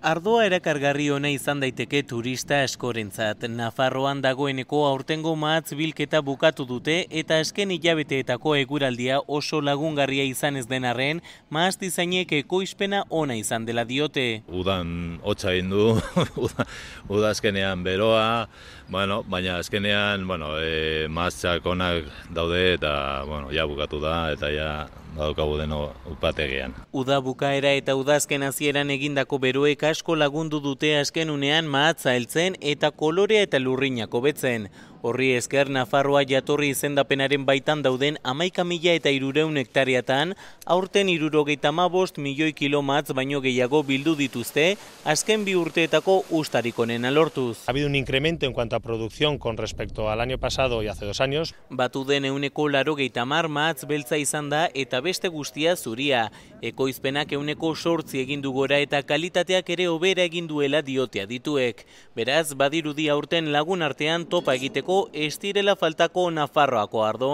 Ardoa erakargarri ona izan daiteke turista eskorentzat. Nafarroan dagoeneko aurtengo maatz bilketa bukatu dute eta esken hilabeteetako eguraldia oso lagungarria izan ez den arren, mahaz ekoizpena ona izan dela diote. Udan hotza egin du, uda eskenean beroa, bueno, baina eskenean bueno, e, mahatzak onak daude eta bueno, ja bukatu da eta ja badaukagu deno upategian. Uda bukaera eta udazken hasieran egindako beroeka asko lagundu dute azken unean mahatza heltzen eta kolorea eta lurriñako betzen. Horri esker Nafarroa jatorri izendapenaren baitan dauden amaika mila eta irureun hektariatan, aurten irurogeita ma bost milioi kilomatz baino gehiago bildu dituzte, azken bi urteetako ustarikonen alortuz. Ha habido un incremento en cuanto a producción con respecto al año pasado y hace dos años. Batu den euneko laro mar matz beltza izan da eta beste guztia zuria. Ekoizpenak euneko sortzi egindu gora eta kalitateak ere obera eginduela diotea dituek. Beraz, badirudi aurten lagun artean topa egiteko estirela faltako nafarroako ardo